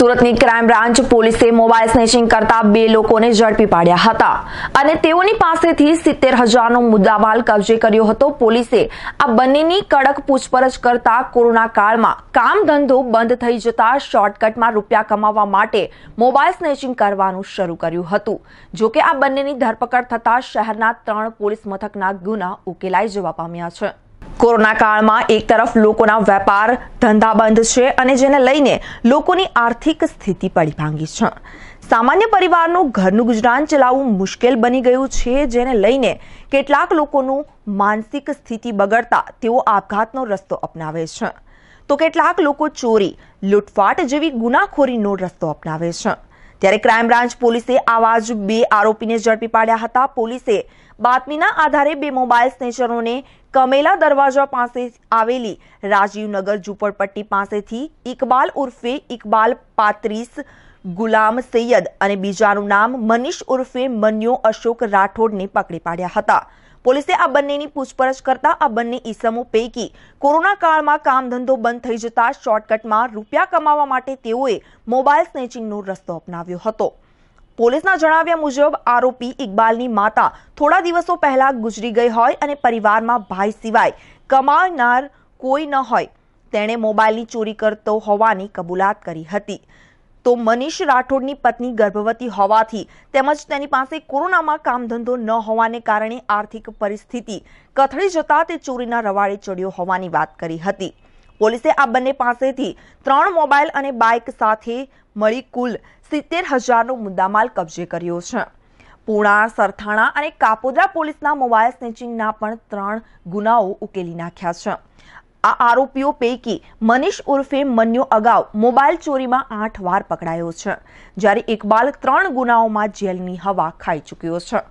સુરતની crime branch પોલીસે mobile snatching કરતા બે લોકોને ઝડપી પાડ્યા હતા અને તેઓની પાસેથી સિત્તેર હજારનો મુદ્દામાલ કબજે કર્યો હતો પોલીસે આ બંનેની કડક પૂછપરછ કરતા કોરોના કાળમાં કામ ધંધો બંધ થઈ જતા શોર્ટકટમાં રૂપિયા કમાવા માટે મોબાઈલ સ્નેચિંગ કરવાનું શરૂ કર્યું હતું જોકે આ બંનેની ધરપકડ થતાં શહેરના ત્રણ પોલીસ મથકના ગુના ઉકેલાઈ જવા પામ્યા છે કોરોના કાળમાં એક તરફ લોકોના વેપાર ધંધા બંધ છે અને જેને લઈને લોકોની આર્થિક સ્થિતિ પડી ભાંગી છે સામાન્ય પરિવારનું ઘરનું ગુજરાન ચલાવવું મુશ્કેલ બની ગયું છે જેને લઈને કેટલાક લોકોનું માનસિક સ્થિતિ બગડતા તેઓ આપઘાતનો રસ્તો અપનાવે છે તો કેટલાક લોકો ચોરી લૂંટફાટ જેવી ગુનાખોરીનો રસ્તો અપનાવે છે ત્યારે ક્રાઇમ બ્રાન્ચ પોલીસે આવા જ બે આરોપીને ઝડપી પાડ્યા હતા પોલીસે બાતમીના આધારે બે મોબાઈલ સ્નેચરોને કમેલા દરવાજા પાસે આવેલી રાજીવનગર ઝુંપડપટ્ટી પાસેથી ઇકબાલ ઉર્ફે ઇકબાલ પાત્રીસ ગુલામ સૈયદ અને બીજાનું નામ મનીષ ઉર્ફે મન્યો અશોક રાઠોડને પકડી પાડ્યા હતા પોલીસે આ બંનેની પૂછપરછ કરતા આ બંને ઈસમો પૈકી કોરોના કાળમાં કામ ધંધો બંધ થઈ જતા શોર્ટકટમાં રૂપિયા કમાવા માટે તેઓએ મોબાઈલ સ્નેચિંગનો રસ્તો અપનાવ્યો હતો પોલીસના જણાવ્યા મુજબ આરોપી ઇકબાલની માતા થોડા દિવસો પહેલા ગુજરી ગઈ હોય અને પરિવારમાં ભાઈ સિવાય કમાનાર કોઈ ન હોય તેણે મોબાઈલની ચોરી કરતો હોવાની કબૂલાત કરી હતી તો મનીષ રાઠોડની પત્ની ગર્ભવતી હોવાથી તેમજ તેની પાસે કોરોનામાં કામધંધો ન હોવાને કારણે આર્થિક પરિસ્થિતિ કથળી જતા તે ચોરીના રવાડે ચડ્યો હોવાની વાત કરી હતી પોલીસે આ બંને પાસેથી ત્રણ મોબાઈલ અને બાઇક સાથે મળી કુલ સિત્તેર હજારનો મુદ્દામાલ કબજે કર્યો છે પૂણા સરથાણા અને કાપોદ્રા પોલીસના મોબાઈલ સ્નેચિંગના પણ ત્રણ ગુનાઓ ઉકેલી નાખ્યા છે આ આરોપીઓ પૈકી મનીષ ઉર્ફે મન્યો અગાઉ મોબાઈલ ચોરીમાં આઠ વાર પકડાયો છે જ્યારે ઇકબાલ ત્રણ ગુનાઓમાં જેલની હવા ખાઈ ચૂક્યો છે